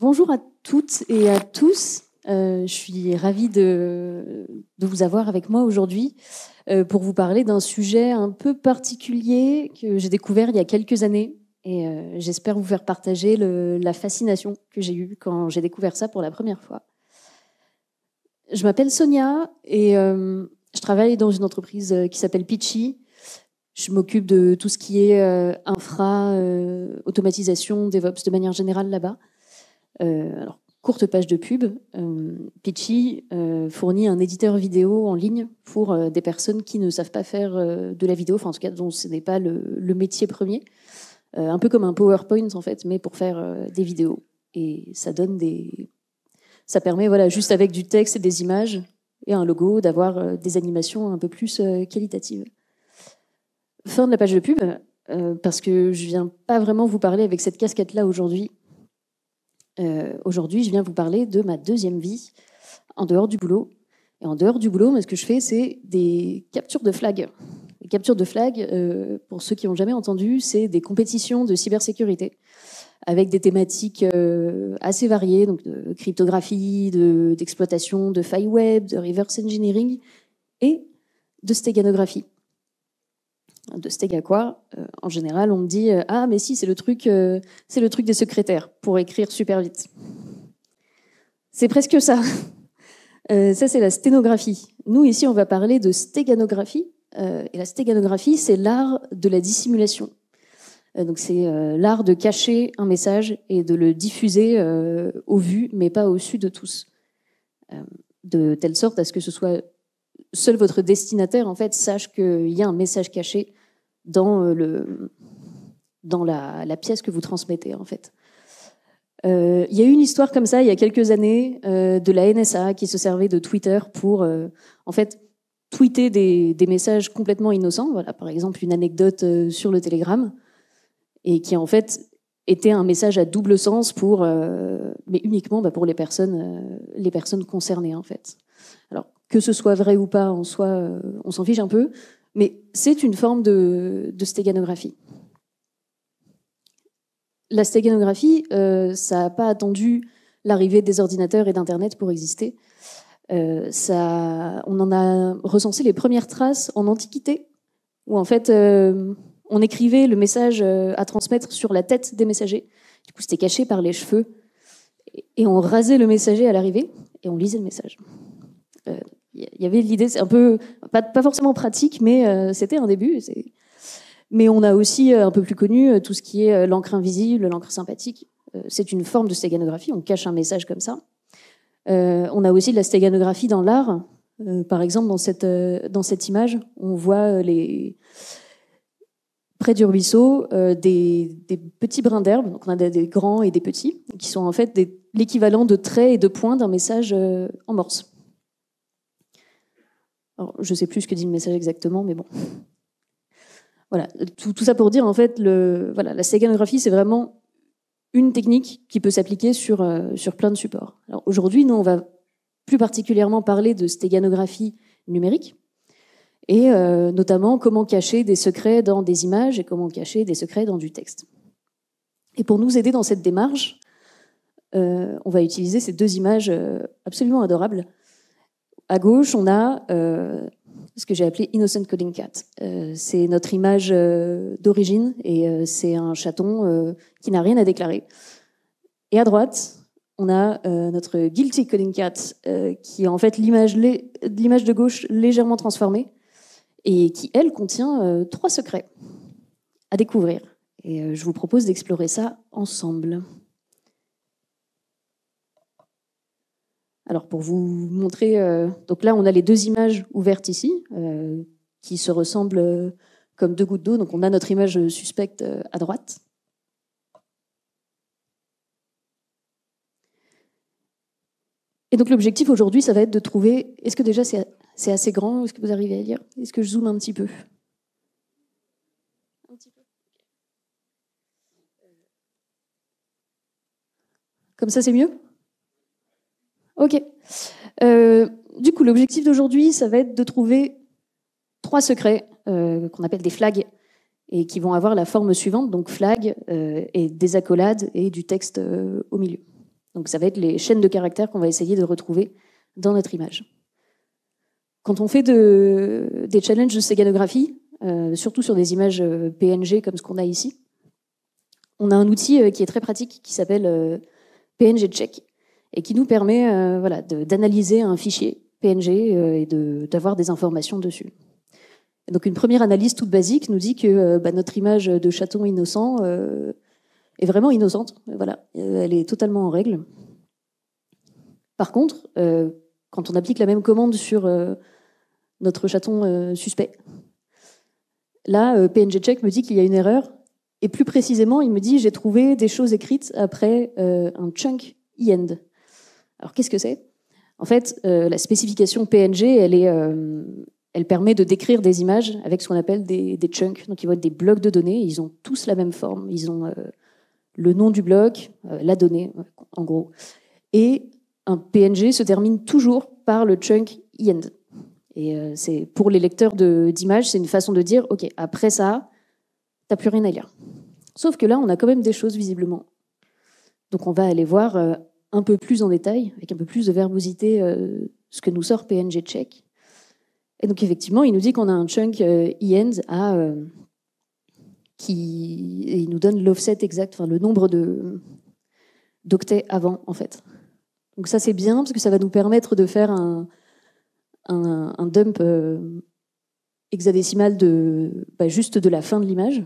Bonjour à toutes et à tous. Euh, je suis ravie de, vous avoir avec moi aujourd'hui euh, pour vous parler d'un sujet un peu particulier que j'ai découvert il y a quelques années et euh, j'espère vous faire partager la fascination que j'ai eue quand j'ai découvert ça pour la première fois. Je m'appelle Sonia et je travaille dans une entreprise qui s'appelle Pitchy. Je m'occupe de tout ce qui est infra, automatisation, DevOps de manière générale là-bas. Euh, alors, courte page de pub, euh, Pitchy euh, fournit un éditeur vidéo en ligne pour des personnes qui ne savent pas faire de la vidéo, enfin en tout cas dont ce n'est pas le, métier premier, un peu comme un PowerPoint en fait, mais pour faire des vidéos. Et ça donne des, ça permet voilà juste avec du texte et des images et un logo d'avoir des animations un peu plus qualitatives. Fin de la page de pub, parce que je viens pas vraiment vous parler avec cette casquette là aujourd'hui euh, aujourd'hui, je viens vous parler de ma deuxième vie en dehors du boulot. Et en dehors du boulot, ce que je fais, c'est des captures de flags. Les captures de flags, euh, pour ceux qui n'ont jamais entendu, c'est des compétitions de cybersécurité avec des thématiques euh, assez variées, donc de cryptographie, d'exploitation, de, de web, de reverse engineering et de stéganographie de stéga euh, en général, on me dit euh, Ah, mais si, c'est le, truc, euh, c'est le truc des secrétaires pour écrire super vite. C'est presque ça. ça, c'est la sténographie. Nous, ici, on va parler de stéganographie. et la stéganographie, c'est l'art de la dissimulation. donc, c'est l'art de cacher un message et de le diffuser au vu, mais pas au su de tous. de telle sorte à ce que ce soit seul votre destinataire en fait sache qu'il y a un message caché dans, euh, le, dans la, pièce que vous transmettez, en fait. Euh, il y a eu une histoire comme ça il y a quelques années euh, de la NSA qui se servait de Twitter pour en fait tweeter des, messages complètement innocents. Voilà, par exemple une anecdote sur le Télégramme et qui en fait était un message à double sens pour mais uniquement bah, pour les personnes les personnes concernées en fait. Alors que ce soit vrai ou pas en soi, on s'en fiche un peu. Mais c'est une forme de, stéganographie. La stéganographie, euh, ça n'a pas attendu l'arrivée des ordinateurs et d'Internet pour exister. Euh, on en a recensé les premières traces en Antiquité, où en fait euh, on écrivait le message à transmettre sur la tête des messagers. Du coup, c'était caché par les cheveux. Et on rasait le messager à l'arrivée et on lisait le message. Il y avait l'idée, c'est un peu, pas, forcément pratique, mais euh, c'était un début. Mais on a aussi, euh, un peu plus connu, euh, tout ce qui est l'encre invisible, l'encre sympathique. c'est une forme de stéganographie, on cache un message comme ça. on a aussi de la stéganographie dans l'art. par exemple, dans cette, dans cette image, on voit les près du ruisseau des, petits brins d'herbe, donc on a des, grands et des petits, qui sont en fait l'équivalent de traits et de points d'un message en morse je ne sais plus ce que dit le message exactement, mais bon. Voilà, tout, ça pour dire, en fait, le, voilà, la stéganographie, c'est vraiment une technique qui peut s'appliquer sur, euh, sur plein de supports. Alors aujourd'hui, nous, on va plus particulièrement parler de stéganographie numérique, et euh, notamment comment cacher des secrets dans des images et comment cacher des secrets dans du texte. Et pour nous aider dans cette démarche, euh, on va utiliser ces deux images absolument adorables à gauche, on a euh, ce que j'ai appelé Innocent Coding Cat. Euh, c'est notre image euh, d'origine et c'est un chaton qui n'a rien à déclarer. Et à droite, on a notre Guilty Coding Cat, qui est en fait l'image de gauche légèrement transformée et qui, elle, contient trois secrets à découvrir. Et je vous propose d'explorer ça ensemble. Alors pour vous montrer, euh, donc là on a les deux images ouvertes ici, euh, qui se ressemblent euh, comme deux gouttes d'eau. Donc on a notre image suspecte à droite. Et donc l'objectif aujourd'hui, ça va être de trouver, est-ce que déjà c'est assez grand, est-ce que vous arrivez à lire Est-ce que je zoome un petit peu Un petit peu. Comme ça c'est mieux Ok. Euh, du coup, l'objectif d'aujourd'hui, ça va être de trouver trois secrets euh, qu'on appelle des flags et qui vont avoir la forme suivante, donc flag euh, et des accolades et du texte au milieu. Donc ça va être les chaînes de caractères qu'on va essayer de retrouver dans notre image. Quand on fait des challenges de séganographie, surtout sur des images PNG comme ce qu'on a ici, on a un outil qui est très pratique qui s'appelle PNG Check et qui nous permet euh, voilà, d'analyser un fichier PNG euh, et d'avoir des informations dessus. donc une première analyse toute basique nous dit que euh, bah, notre image de chaton innocent est vraiment innocente. Voilà, elle est totalement en règle. Par contre, quand on applique la même commande sur notre chaton suspect, là, PNG Check me dit qu'il y a une erreur. Et plus précisément, il me dit j'ai trouvé des choses écrites après un chunk end. Alors qu'est-ce que c'est En fait, euh, la spécification PNG, elle, est, euh, elle permet de décrire des images avec ce qu'on appelle des, chunks. Donc ils vont être des blocs de données, ils ont tous la même forme. Ils ont euh, le nom du bloc, la donnée, en gros. Et un PNG se termine toujours par le chunk end. Et c'est pour les lecteurs d'images, c'est une façon de dire, OK, après ça, t'as plus rien à lire. Sauf que là, on a quand même des choses visiblement. Donc on va aller voir un peu plus en détail, avec un peu plus de verbosité, euh, ce que nous sort PNG Check. Et donc effectivement, il nous dit qu'on a un chunk euh, end euh, à, qui nous donne l'offset exact, enfin le nombre d'octets avant en fait. Donc ça c'est bien parce que ça va nous permettre de faire un, un, dump euh, hexadécimal de bah, juste de la fin de l'image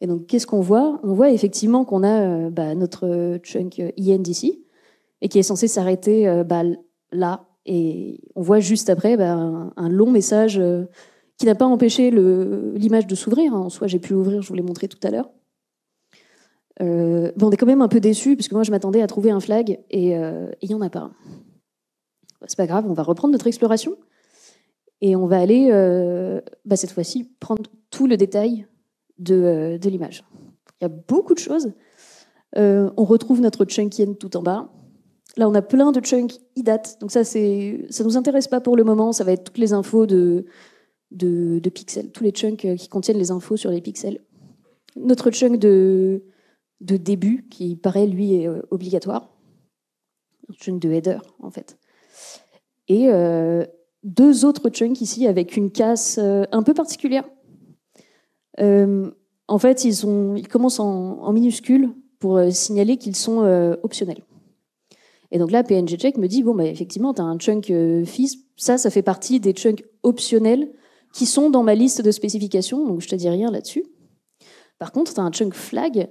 et donc, qu'est-ce qu'on voit On voit effectivement qu'on a euh, bah, notre chunk INDC, e et qui est censé s'arrêter euh, bah, là. Et on voit juste après bah, un, long message euh, qui n'a pas empêché l'image de s'ouvrir. Hein. En soi, j'ai pu l'ouvrir, je vous l'ai montré tout à l'heure. bon, on est quand même un peu déçu, puisque moi, je m'attendais à trouver un flag, et il y n'y en a pas. C'est pas grave, on va reprendre notre exploration, et on va aller, cette fois-ci, prendre tout le détail euh, de, l'image. Il y a beaucoup de choses. Euh, on retrouve notre chunk tout en bas. Là, on a plein de chunks IDAT. Donc ça, c'est, ça nous intéresse pas pour le moment. Ça va être toutes les infos de, pixels, tous les chunks euh, qui contiennent les infos sur les pixels. Notre chunk de, de début, qui paraît, lui, est obligatoire. chunk de header, en fait. Et deux autres chunks ici avec une casse un peu particulière. Euh, en fait, ils, ont, commencent en, minuscule pour euh, signaler qu'ils sont euh, optionnels. Et donc là, PNG Check me dit, bon, bah, effectivement, tu as un chunk FIS, ça, ça fait partie des chunks optionnels qui sont dans ma liste de spécifications, donc je te dis rien là-dessus. Par contre, tu as un chunk flag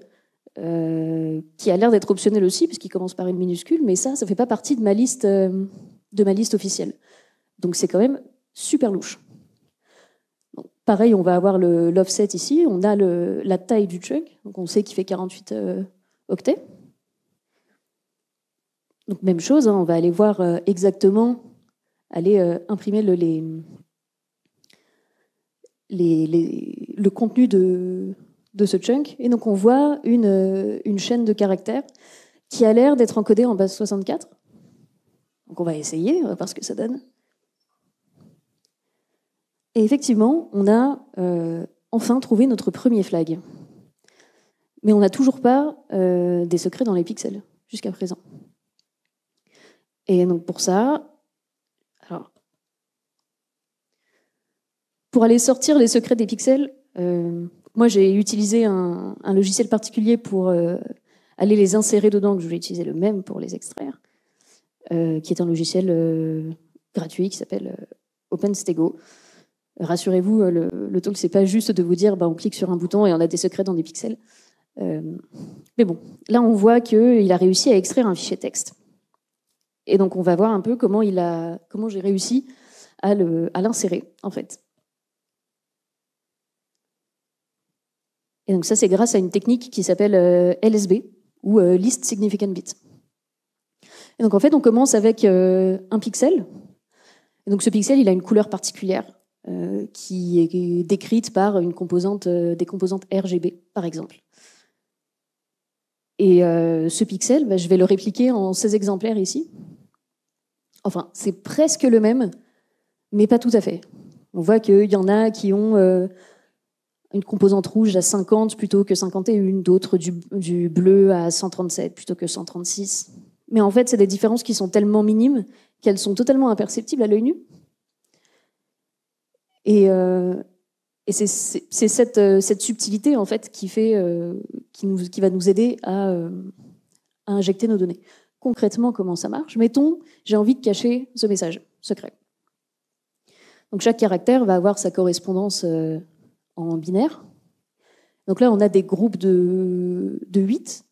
qui a l'air d'être optionnel aussi, puisqu'il commence par une minuscule, mais ça, ça fait pas partie de ma liste, de ma liste officielle. Donc c'est quand même super louche. Pareil, on va avoir l'offset ici. On a la taille du chunk. Donc on sait qu'il fait 48 euh, octets. Donc même chose, hein, on va aller voir euh, exactement, aller euh, imprimer le, contenu de, ce chunk. Et donc on voit une, une chaîne de caractères qui a l'air d'être encodée en base 64. Donc on va essayer, on va voir ce que ça donne. Et effectivement, on a euh, enfin trouvé notre premier flag. Mais on n'a toujours pas euh, des secrets dans les pixels jusqu'à présent. Et donc pour ça, alors, pour aller sortir les secrets des pixels, euh, moi j'ai utilisé un, logiciel particulier pour aller les insérer dedans, que je vais utiliser le même pour les extraire, qui est un logiciel gratuit qui s'appelle OpenStego rassurez-vous, euh, le, le, talk, c'est pas juste de vous dire, bah, on clique sur un bouton et on a des secrets dans des pixels. Euh, mais bon, là, on voit qu'il a réussi à extraire un fichier texte. Et donc, on va voir un peu comment, il a, comment j'ai réussi à, l'insérer, en fait. Et donc, ça, c'est grâce à une technique qui s'appelle euh, LSB, ou List Significant Bit. Et donc, en fait, on commence avec un pixel. Et donc, ce pixel, il a une couleur particulière. Euh, qui est décrite par une composante, euh, des composantes RGB, par exemple. Et euh, ce pixel, bah, je vais le répliquer en 16 exemplaires ici. Enfin, c'est presque le même, mais pas tout à fait. On voit qu'il y en a qui ont une composante rouge à 50 plutôt que 51, d'autres du, du bleu à 137 plutôt que 136. Mais en fait, c'est des différences qui sont tellement minimes qu'elles sont totalement imperceptibles à l'œil nu. Euh, et, c'est cette, euh, cette, subtilité en fait qui, fait, euh, qui, nous, qui, va nous aider à, injecter nos données. Concrètement, comment ça marche Mettons, j'ai envie de cacher ce message secret. Donc chaque caractère va avoir sa correspondance en binaire. Donc là, on a des groupes de, de 8,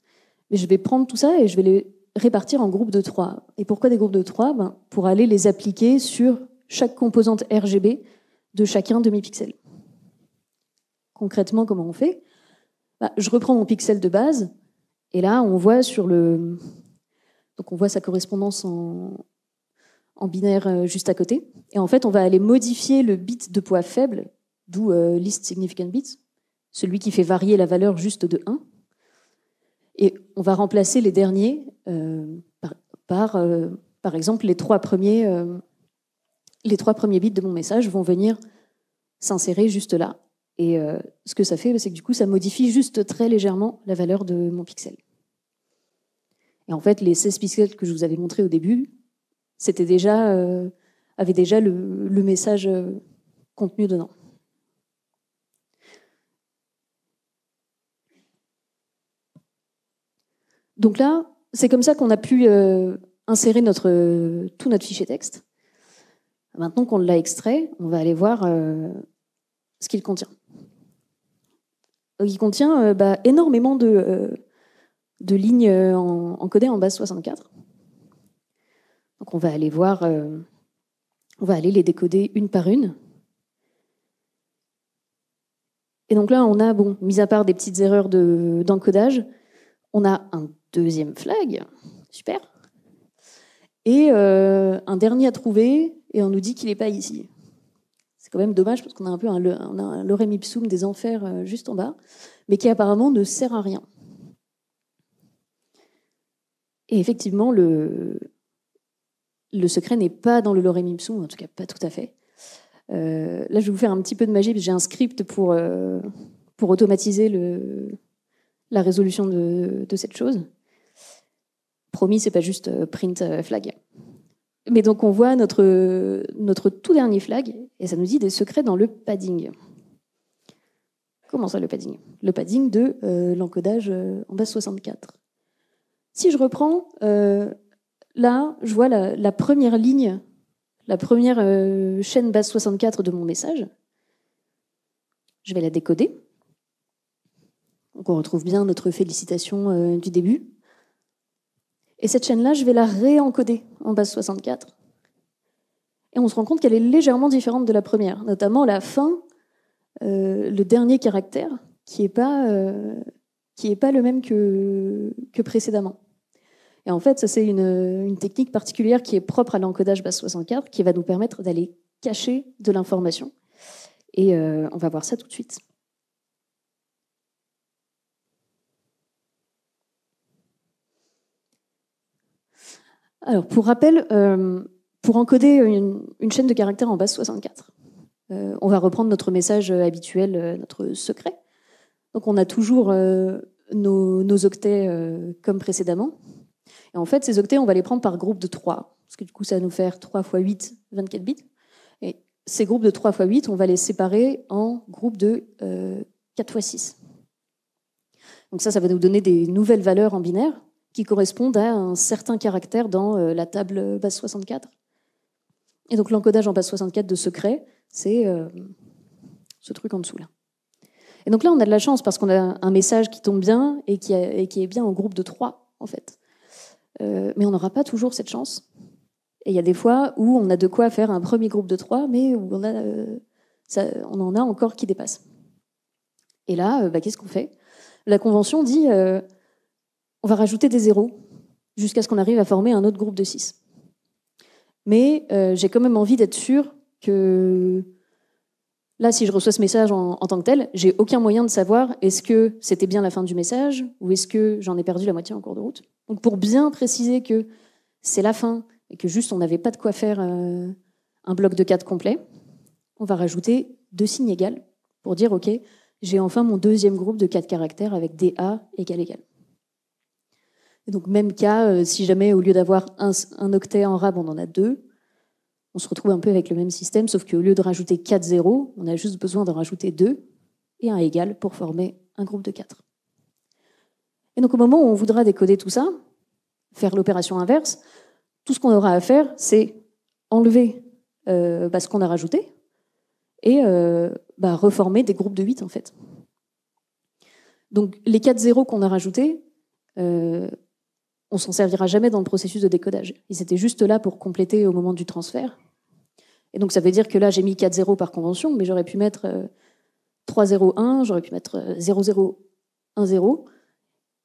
mais je vais prendre tout ça et je vais les répartir en groupes de 3. Et pourquoi des groupes de 3 ben, Pour aller les appliquer sur chaque composante RGB de chacun demi-pixel. Concrètement, comment on fait bah, Je reprends mon pixel de base, et là, on voit sur le. Donc, on voit sa correspondance en, binaire euh, juste à côté. Et en fait, on va aller modifier le bit de poids faible, d'où euh, list significant bits, celui qui fait varier la valeur juste de 1. Et on va remplacer les derniers euh, par, par, par, exemple, les trois premiers les trois premiers bits de mon message vont venir s'insérer juste là. Et euh, ce que ça fait, bah, c'est que du coup, ça modifie juste très légèrement la valeur de mon pixel. Et en fait, les 16 pixels que je vous avais montrés au début, c'était déjà, euh, avaient déjà le, message euh, contenu dedans. Donc là, c'est comme ça qu'on a pu insérer notre, tout notre fichier texte. Maintenant qu'on l'a extrait, on va aller voir euh, ce qu'il contient. Il contient euh, bah, énormément de, euh, lignes encodées en base 64. Donc on va aller voir, on va aller les décoder une par une. Et donc là, on a, bon, mis à part des petites erreurs d'encodage, on a un deuxième flag, super, et euh, un dernier à trouver, et on nous dit qu'il n'est pas ici. C'est quand même dommage parce qu'on a un peu un, lorem ipsum des enfers euh, juste en bas, mais qui apparemment ne sert à rien. Et effectivement, le, secret n'est pas dans le lorem ipsum, en tout cas pas tout à fait. Euh, là, je vais vous faire un petit peu de magie, parce que j'ai un script pour, pour automatiser la résolution de cette chose. Promis, c'est pas juste euh, print euh, flag. Mais donc on voit notre, notre tout dernier flag, et ça nous dit des secrets dans le padding. Comment ça le padding Le padding de euh, l'encodage en base 64. Si je reprends, là, je vois la, première ligne, la première chaîne base 64 de mon message. Je vais la décoder. Donc on retrouve bien notre félicitation du début. Et cette chaîne-là, je vais la réencoder en base 64. Et on se rend compte qu'elle est légèrement différente de la première, notamment la fin, euh, le dernier caractère, qui n'est pas, euh, pas le même que, précédemment. Et en fait, ça c'est une, technique particulière qui est propre à l'encodage base 64, qui va nous permettre d'aller cacher de l'information. Et euh, on va voir ça tout de suite. Alors, pour rappel, euh, pour encoder une, chaîne de caractères en base 64, euh, on va reprendre notre message habituel, euh, notre secret. Donc, on a toujours nos, octets comme précédemment. Et en fait, ces octets, on va les prendre par groupe de 3, parce que du coup, ça va nous faire 3 x 8, 24 bits. Et ces groupes de 3 x 8, on va les séparer en groupes de 4 x 6. Donc ça, ça va nous donner des nouvelles valeurs en binaire qui correspondent à un certain caractère dans euh, la table base 64. Et donc l'encodage en base 64 de secret, c'est euh, ce truc en dessous là. Et donc là, on a de la chance parce qu'on a un message qui tombe bien et qui, est bien en groupe de trois, en fait. Euh, mais on n'aura pas toujours cette chance. Et il y a des fois où on a de quoi faire un premier groupe de trois, mais où on, en a encore qui dépasse. Et là, bah, qu'est-ce qu'on fait La convention dit on va rajouter des zéros jusqu'à ce qu'on arrive à former un autre groupe de 6. Mais euh, j'ai quand même envie d'être sûr que là, si je reçois ce message en, tant que tel, j'ai aucun moyen de savoir est-ce que c'était bien la fin du message ou est-ce que j'en ai perdu la moitié en cours de route. Donc pour bien préciser que c'est la fin et que juste on n'avait pas de quoi faire euh, un bloc de 4 complet, on va rajouter deux signes égales pour dire ok, j'ai enfin mon deuxième groupe de 4 caractères avec DA égal égal donc, même cas, euh, si jamais au lieu d'avoir un, octet en rab, on en a deux, on se retrouve un peu avec le même système, sauf qu'au lieu de rajouter 4 zéros, on a juste besoin d'en rajouter deux et un égal pour former un groupe de 4. Et donc, au moment où on voudra décoder tout ça, faire l'opération inverse, tout ce qu'on aura à faire, c'est enlever euh, bah, ce qu'on a rajouté et euh, bah, reformer des groupes de 8, en fait. Donc, les quatre zéros qu'on a rajoutés, on s'en servira jamais dans le processus de décodage. Ils étaient juste là pour compléter au moment du transfert. Et donc ça veut dire que là, j'ai mis 4-0 par convention, mais j'aurais pu mettre 3 euh, j'aurais pu mettre 0010. Euh,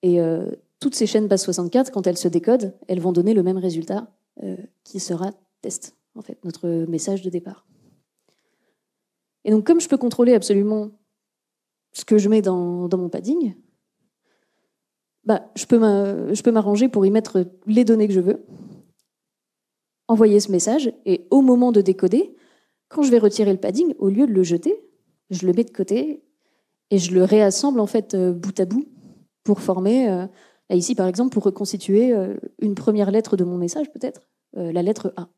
Et euh, toutes ces chaînes base 64, quand elles se décodent, elles vont donner le même résultat qui sera test, en fait, notre message de départ. Et donc comme je peux contrôler absolument ce que je mets dans mon padding, bah, je peux m'arranger pour y mettre les données que je veux, envoyer ce message, et au moment de décoder, quand je vais retirer le padding, au lieu de le jeter, je le mets de côté et je le réassemble en fait euh, bout à bout pour former, euh, ici par exemple, pour reconstituer euh, une première lettre de mon message peut-être, la lettre A.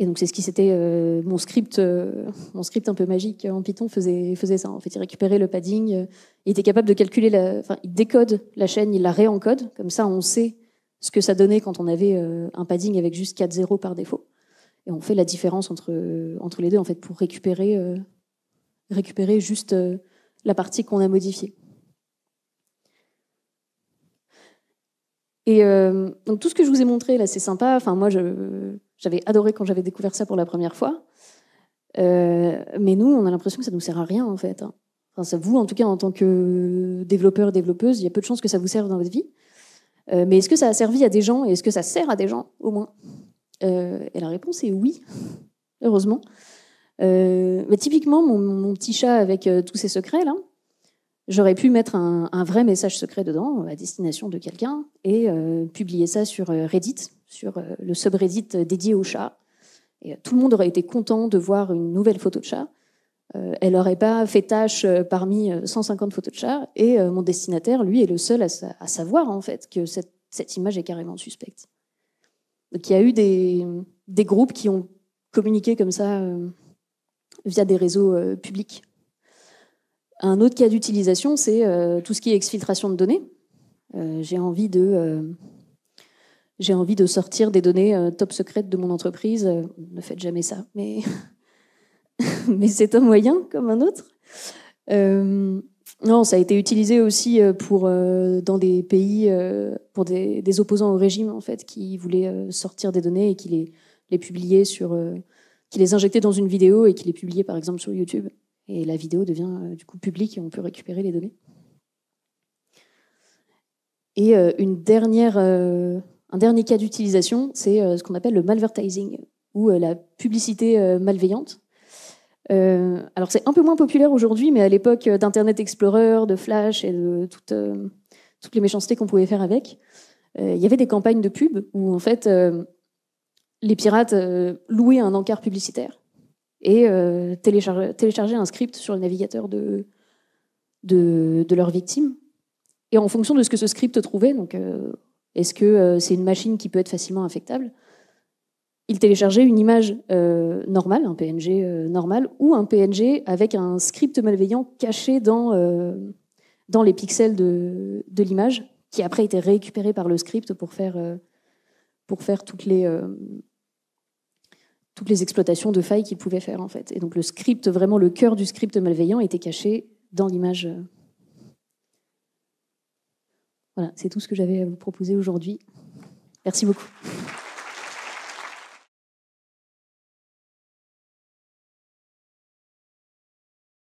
Et donc c'est ce qui c'était euh, mon script, euh, mon script un peu magique en Python faisait ça. En fait, il récupérait le padding, euh, il était capable de calculer, la, enfin il décode la chaîne, il la réencode. Comme ça, on sait ce que ça donnait quand on avait un padding avec juste 4 zéros par défaut. Et on fait la différence entre entre les deux en fait pour récupérer récupérer juste la partie qu'on a modifiée. Et donc tout ce que je vous ai montré là, c'est sympa. Enfin moi je j'avais adoré quand j'avais découvert ça pour la première fois. Euh, mais nous, on a l'impression que ça ne nous sert à rien, en fait. Hein. Enfin, ça, vous, en tout cas, en tant que développeur, développeuse, il y a peu de chances que ça vous serve dans votre vie. Euh, mais est-ce que ça a servi à des gens et est-ce que ça sert à des gens, au moins euh, Et la réponse est oui, heureusement. mais typiquement, mon, petit chat avec tous ses secrets, là, j'aurais pu mettre un, un, vrai message secret dedans à destination de quelqu'un et publier ça sur Reddit sur euh, le subreddit euh, dédié aux chats. Et euh, tout le monde aurait été content de voir une nouvelle photo de chat. elle n'aurait pas fait tâche parmi 150 photos de chat. Et mon destinataire, lui, est le seul à, savoir en fait que cette, image est carrément suspecte. Donc il y a eu des, des groupes qui ont communiqué comme ça via des réseaux publics. Un autre cas d'utilisation, c'est tout ce qui est exfiltration de données. J'ai envie de j'ai envie de sortir des données euh, top secrètes de mon entreprise. Euh, ne faites jamais ça, mais, mais c'est un moyen comme un autre. Euh, non, ça a été utilisé aussi pour, dans des pays pour des, opposants au régime en fait qui voulaient sortir des données et qui les, les publier sur, qui les injectaient dans une vidéo et qui les publiaient par exemple sur YouTube. Et la vidéo devient du coup publique et on peut récupérer les données. Et une dernière un dernier cas d'utilisation, c'est euh, ce qu'on appelle le malvertising, ou euh, la publicité euh, malveillante. alors c'est un peu moins populaire aujourd'hui, mais à l'époque d'Internet Explorer, de Flash et de toutes, les méchancetés qu'on pouvait faire avec, il y avait des campagnes de pub où en fait les pirates louaient un encart publicitaire et téléchargeaient, un script sur le navigateur de, de, de, leur victime. Et en fonction de ce que ce script trouvait, donc est-ce que euh, c'est une machine qui peut être facilement infectable Il téléchargeait une image euh, normale, un PNG euh, normal, ou un PNG avec un script malveillant caché dans, dans les pixels de, l'image, qui après était récupéré par le script pour faire, pour faire toutes les toutes les exploitations de failles qu'il pouvait faire en fait. Et donc le script, vraiment le cœur du script malveillant était caché dans l'image voilà, c'est tout ce que j'avais à vous proposer aujourd'hui. Merci beaucoup.